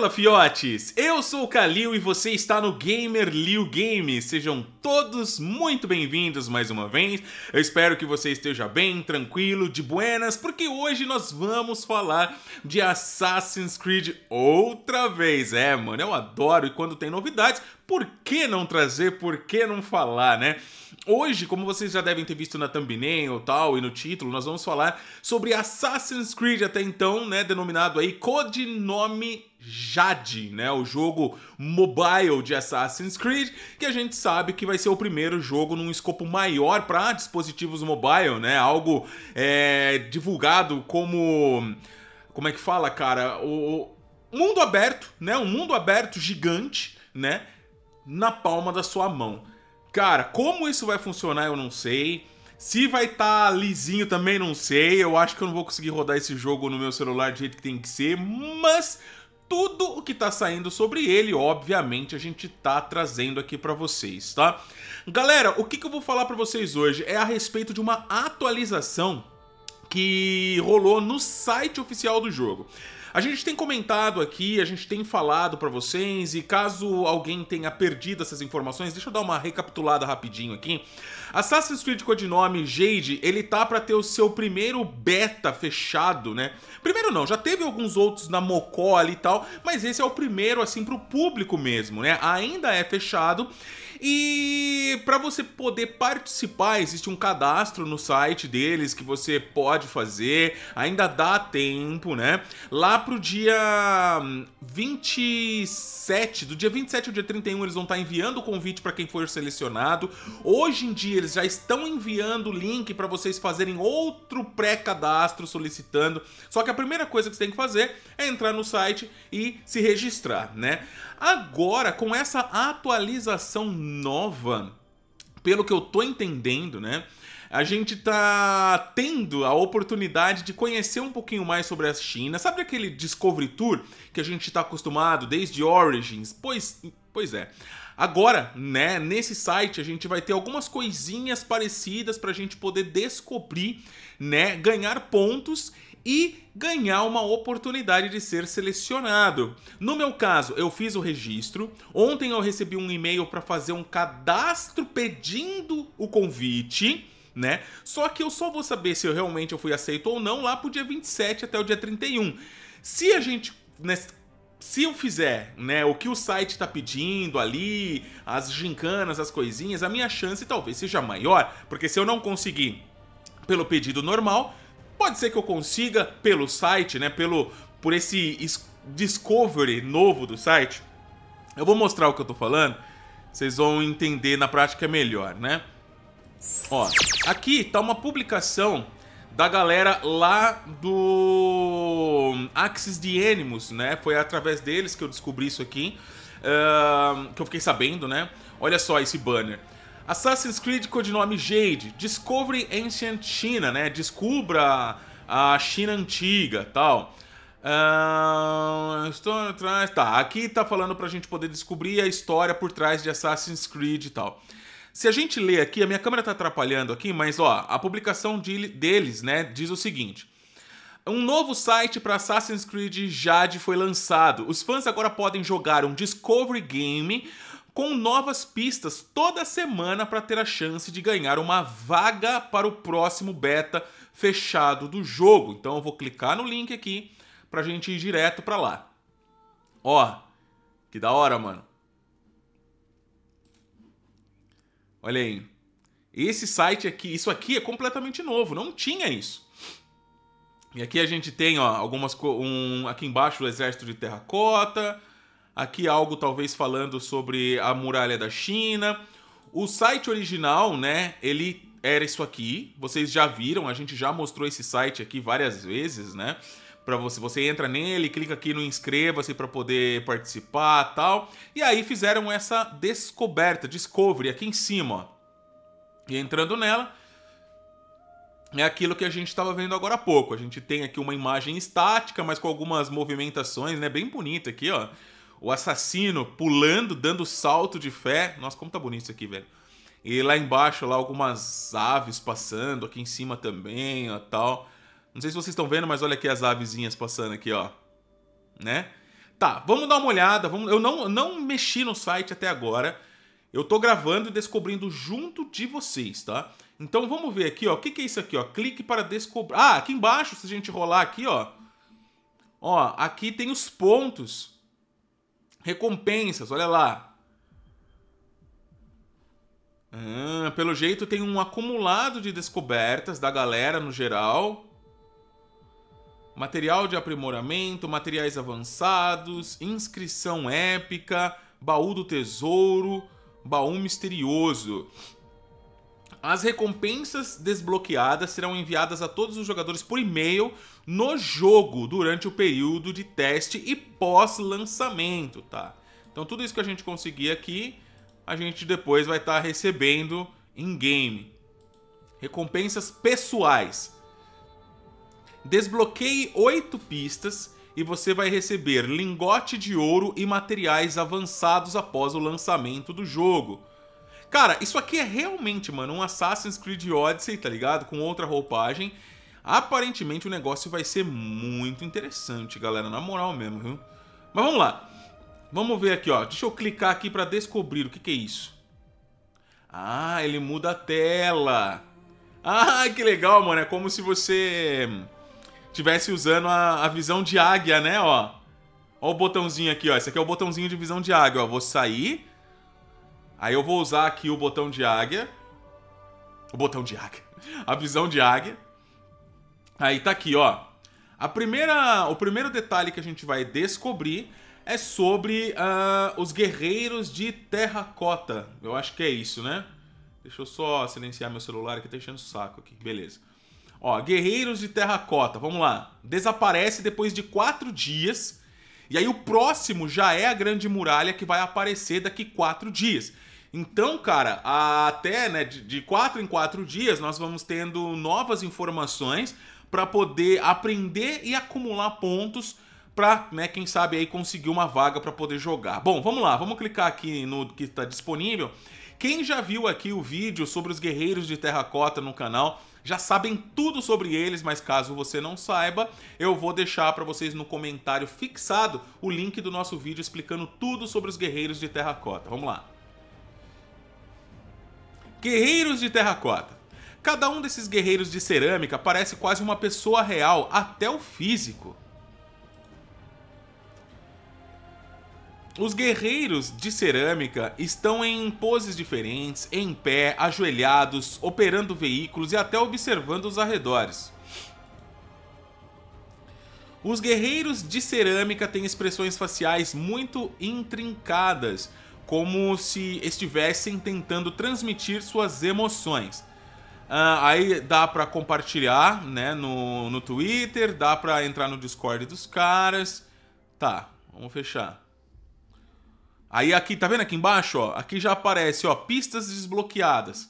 Fala, fiotes! Eu sou o Kalil e você está no Gamer Liu Game. Sejam todos muito bem-vindos mais uma vez. Eu espero que você esteja bem, tranquilo, de buenas, porque hoje nós vamos falar de Assassin's Creed outra vez. É, mano, eu adoro e quando tem novidades, por que não trazer, por que não falar, né? Hoje, como vocês já devem ter visto na thumbnail tal e no título, nós vamos falar sobre Assassin's Creed até então, né, denominado aí codinome Jade, né? O jogo mobile de Assassin's Creed, que a gente sabe que vai ser o primeiro jogo num escopo maior para dispositivos mobile, né? Algo é, divulgado como. Como é que fala, cara? O, mundo aberto, né? Um mundo aberto gigante, né? Na palma da sua mão. Cara, como isso vai funcionar, eu não sei. Se vai estar tá lisinho também, não sei. Eu acho que eu não vou conseguir rodar esse jogo no meu celular do jeito que tem que ser, mas tudo o que está saindo sobre ele, obviamente, a gente tá trazendo aqui para vocês, tá? Galera, o que, que eu vou falar para vocês hoje é a respeito de uma atualização que rolou no site oficial do jogo. A gente tem comentado aqui, a gente tem falado para vocês, e caso alguém tenha perdido essas informações, deixa eu dar uma recapitulada rapidinho aqui. Assassin's Creed Codinome Jade, ele tá para ter o seu primeiro beta fechado, né? Primeiro não, já teve alguns outros na Mocó ali e tal, mas esse é o primeiro, assim, pro público mesmo, né? Ainda é fechado. E para você poder participar, existe um cadastro no site deles que você pode fazer, ainda dá tempo, né? Lá pro dia 27, hum, do dia 27 ao dia 31 eles vão estar tá enviando o convite para quem for selecionado. Hoje em dia eles já estão enviando o link para vocês fazerem outro pré-cadastro solicitando. Só que a primeira coisa que você tem que fazer é entrar no site e se registrar, né? Agora, com essa atualização nova, pelo que eu tô entendendo, né? a gente tá tendo a oportunidade de conhecer um pouquinho mais sobre a China. Sabe aquele Discovery Tour que a gente está acostumado desde Origins? Pois, pois é. Agora, né, nesse site a gente vai ter algumas coisinhas parecidas para a gente poder descobrir, né, ganhar pontos e ganhar uma oportunidade de ser selecionado. No meu caso, eu fiz o registro. Ontem eu recebi um e-mail para fazer um cadastro pedindo o convite. Né? Só que eu só vou saber se eu realmente eu fui aceito ou não lá pro dia 27 até o dia 31. Se a gente né, se eu fizer, né, o que o site está pedindo ali, as gincanas, as coisinhas, a minha chance talvez seja maior, porque se eu não conseguir pelo pedido normal, Pode ser que eu consiga pelo site, né? Pelo por esse discovery novo do site. Eu vou mostrar o que eu tô falando. Vocês vão entender na prática melhor, né? Ó, aqui tá uma publicação da galera lá do Axis de Animus, né? Foi através deles que eu descobri isso aqui, uh, que eu fiquei sabendo, né? Olha só esse banner. Assassin's Creed codinome Jade, Discovery Ancient China, né? Descubra a China antiga, tal. Uh, estou atrás. Tá, aqui tá falando para a gente poder descobrir a história por trás de Assassin's Creed e tal. Se a gente ler aqui, a minha câmera tá atrapalhando aqui, mas ó, a publicação de, deles, né, diz o seguinte. Um novo site para Assassin's Creed Jade foi lançado. Os fãs agora podem jogar um Discovery Game com novas pistas toda semana para ter a chance de ganhar uma vaga para o próximo beta fechado do jogo. Então eu vou clicar no link aqui para a gente ir direto para lá. Ó, que da hora, mano. Olha aí. Esse site aqui, isso aqui é completamente novo, não tinha isso. E aqui a gente tem ó, algumas um aqui embaixo o exército de terracota, Aqui algo talvez falando sobre a muralha da China. O site original, né, ele era isso aqui. Vocês já viram, a gente já mostrou esse site aqui várias vezes, né? Para você, você entra nele, clica aqui no inscreva-se para poder participar, tal. E aí fizeram essa descoberta, discovery aqui em cima, ó. E entrando nela, é aquilo que a gente estava vendo agora há pouco. A gente tem aqui uma imagem estática, mas com algumas movimentações, né? Bem bonita aqui, ó o assassino pulando, dando salto de fé. Nossa, como tá bonito isso aqui, velho. E lá embaixo, lá algumas aves passando, aqui em cima também, ó, tal. Não sei se vocês estão vendo, mas olha aqui as avezinhas passando aqui, ó. Né? Tá, vamos dar uma olhada. Vamos... Eu não, não mexi no site até agora. Eu tô gravando e descobrindo junto de vocês, tá? Então vamos ver aqui, ó. O que, que é isso aqui, ó? Clique para descobrir. Ah, aqui embaixo, se a gente rolar aqui, ó. Ó, aqui tem os pontos Recompensas, olha lá. Ah, pelo jeito tem um acumulado de descobertas da galera no geral. Material de aprimoramento, materiais avançados, inscrição épica, baú do tesouro, baú misterioso. As recompensas desbloqueadas serão enviadas a todos os jogadores por e-mail no jogo durante o período de teste e pós-lançamento, tá? Então tudo isso que a gente conseguir aqui, a gente depois vai estar tá recebendo em game. Recompensas pessoais. Desbloqueie oito pistas e você vai receber lingote de ouro e materiais avançados após o lançamento do jogo. Cara, isso aqui é realmente, mano, um Assassin's Creed Odyssey, tá ligado? Com outra roupagem. Aparentemente o negócio vai ser muito interessante, galera, na moral mesmo, viu? Mas vamos lá. Vamos ver aqui, ó. Deixa eu clicar aqui para descobrir o que, que é isso. Ah, ele muda a tela. Ah, que legal, mano. É como se você tivesse usando a, a visão de águia, né, ó. Ó o botãozinho aqui, ó. Esse aqui é o botãozinho de visão de águia, ó. Vou sair Aí eu vou usar aqui o botão de águia. O botão de águia. A visão de águia. Aí tá aqui, ó. A primeira, o primeiro detalhe que a gente vai descobrir é sobre uh, os guerreiros de terracota. Eu acho que é isso, né? Deixa eu só silenciar meu celular que tá enchendo o saco aqui. Beleza. Ó, guerreiros de terracota, vamos lá. Desaparece depois de quatro dias. E aí o próximo já é a grande muralha que vai aparecer daqui quatro dias. Então, cara, até né, de, de quatro em quatro dias nós vamos tendo novas informações para poder aprender e acumular pontos para, né, quem sabe aí conseguir uma vaga para poder jogar. Bom, vamos lá, vamos clicar aqui no que está disponível. Quem já viu aqui o vídeo sobre os guerreiros de terracota no canal, já sabem tudo sobre eles, mas caso você não saiba, eu vou deixar para vocês no comentário fixado o link do nosso vídeo explicando tudo sobre os guerreiros de terracota. Vamos lá. Guerreiros de terracota. Cada um desses guerreiros de cerâmica parece quase uma pessoa real, até o físico. Os guerreiros de cerâmica estão em poses diferentes, em pé, ajoelhados, operando veículos e até observando os arredores. Os guerreiros de cerâmica têm expressões faciais muito intrincadas, como se estivessem tentando transmitir suas emoções. Uh, aí dá para compartilhar, né, no, no Twitter, dá para entrar no Discord dos caras. Tá, vamos fechar. Aí aqui, tá vendo aqui embaixo, ó? Aqui já aparece, ó, pistas desbloqueadas.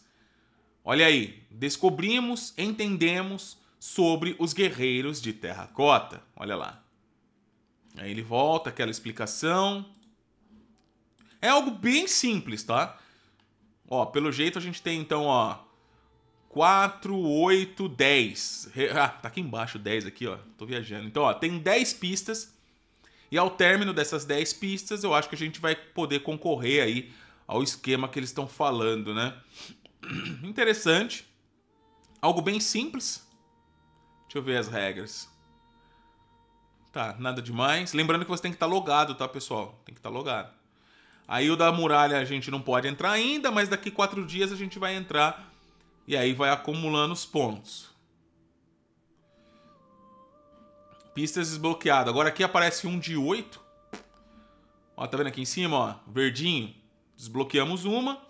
Olha aí, descobrimos, entendemos sobre os guerreiros de terracota. Olha lá. Aí ele volta aquela explicação. É algo bem simples, tá? Ó, pelo jeito a gente tem então, ó, 4, 8, 10. Ah, tá aqui embaixo 10 aqui, ó. Tô viajando. Então, ó, tem 10 pistas. E ao término dessas 10 pistas, eu acho que a gente vai poder concorrer aí ao esquema que eles estão falando, né? Interessante. Algo bem simples. Deixa eu ver as regras. Tá, nada demais. Lembrando que você tem que estar tá logado, tá, pessoal? Tem que estar tá logado. Aí o da muralha a gente não pode entrar ainda, mas daqui quatro dias a gente vai entrar e aí vai acumulando os pontos. Pistas desbloqueado. Agora aqui aparece um de oito. Ó, tá vendo aqui em cima, ó, verdinho. Desbloqueamos uma.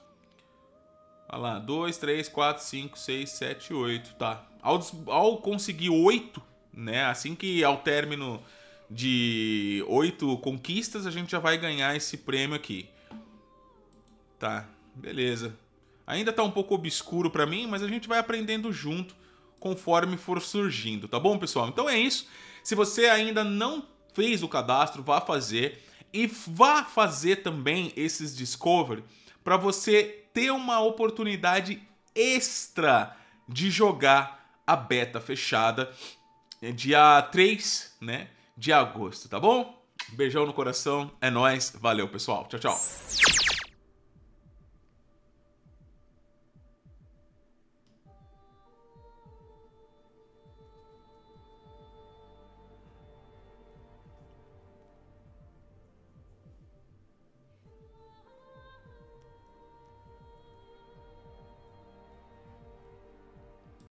Olha lá, 2, 3, 4, 5, 6, 7, 8, tá. Ao, ao conseguir 8, né, assim que ao término de oito conquistas, a gente já vai ganhar esse prêmio aqui. Tá, beleza. Ainda tá um pouco obscuro para mim, mas a gente vai aprendendo junto conforme for surgindo, tá bom, pessoal? Então é isso. Se você ainda não fez o cadastro, vá fazer e vá fazer também esses discovery para você ter uma oportunidade extra de jogar a beta fechada é, dia 3, né? de agosto, tá bom? Beijão no coração, é nós, valeu pessoal, tchau, tchau.